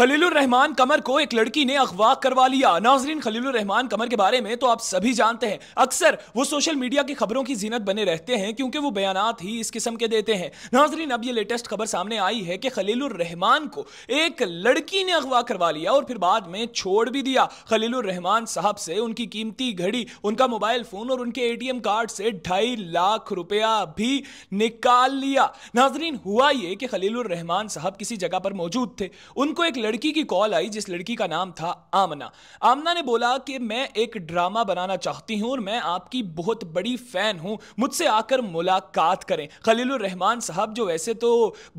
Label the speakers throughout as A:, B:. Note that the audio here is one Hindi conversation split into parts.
A: खलील रहमान कमर को एक लड़की ने अगवा करवा लिया नाजरीन खलील रहमान कमर के बारे में तो आप सभी जानते हैं अक्सर वो सोशल मीडिया की खबरों की जीनत बने रहते हैं क्योंकि वो बयान ही इस किस्म के देते हैं नाजरीन अब ये लेटेस्ट खबर सामने आई है कि रहमान को एक लड़की ने अगवा करवा लिया और फिर बाद में छोड़ भी दिया रहमान साहब से उनकी कीमती घड़ी उनका मोबाइल फोन और उनके ए कार्ड से ढाई लाख रुपया भी निकाल लिया नाजरीन हुआ ये कि खलील रहमान साहब किसी जगह पर मौजूद थे उनको एक लड़की की कॉल आई जिस लड़की का नाम था आमना आमना ने बोला कि मैं एक ड्रामा बनाना चाहती हूं और मैं आपकी बहुत बड़ी फ़ैन हूँ मुझसे आकर मुलाकात करें खलील रहमान साहब जो वैसे तो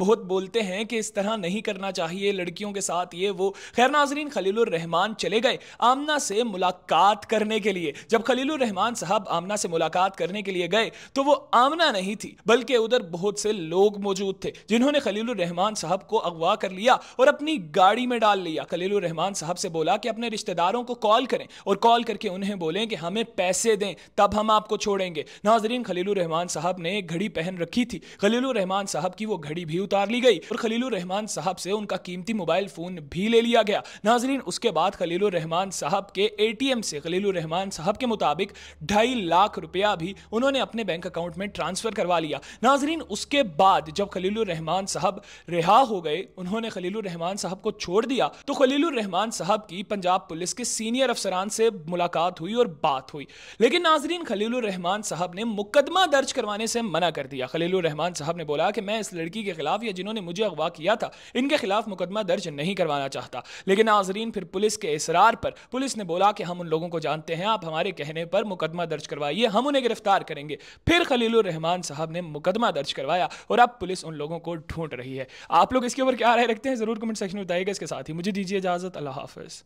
A: बहुत बोलते हैं कि इस तरह नहीं करना चाहिए लड़कियों के साथ ये वो खैर नाजरीन खलील रहमान चले गए आमना से मुलाकात करने के लिए जब खलील रहमान साहब आमना से मुलाकात करने के लिए गए तो वो आमना नहीं थी बल्कि उधर बहुत से लोग मौजूद थे जिन्होंने खलील रहमान साहब को अगवा कर लिया और अपनी गाड़ी गाड़ी में डाल लिया खलील रहमान साहब से बोला कि अपने रिश्तेदारों को कॉल करें और कॉल करके उन्हें बोलें कि हमें पैसे दें तब हम आपको छोड़ेंगे नाजरीन खलील रहमान साहब ने एक घड़ी पहन रखी थी खलील रहमान साहब की वो घड़ी भी उतार ली गई और खलील रहमान साहब से उनका कीमती मोबाइल फोन भी ले लिया गया नाजरीन उसके बाद खलील रहमान साहब के ए से खलील रहमान साहब के मुताबिक ढाई लाख रुपया भी उन्होंने अपने बैंक अकाउंट में ट्रांसफर करवा लिया नाजरीन उसके बाद जब खलील रहमान साहब रिहा हो गए उन्होंने खलील रहमान साहब को छोड़ दिया तो खलील रहमान साहब की पंजाब पुलिस के सीनियर अफसरान से मुलाकात हुई और बात हुई लेकिन नाजरीन खलील रहमान साहब ने मुकदमा दर्ज करवाने से मना कर दिया खलील रहमान साहब ने बोला कि मैं इस लड़की के खिलाफ या जिन्होंने मुझे अगवा किया था इनके खिलाफ मुकदमा दर्ज नहीं करवाना चाहता लेकिन नाजरीन फिर पुलिस के इसरार पर पुलिस ने बोला कि हम उन लोगों को जानते हैं आप हमारे कहने पर मुकदमा दर्ज करवाइए हम उन्हें गिरफ्तार करेंगे फिर खलील रहमान साहब ने मुकदमा दर्ज करवाया और अब पुलिस उन लोगों को ढूंढ रही है आप लोग इसके ऊपर क्या राय रखते हैं जरूर कमेंट सेक्शन में बताइएगा इसके साथ ही मुझे दीजिए इजाज़त अल्लाह हाफिज़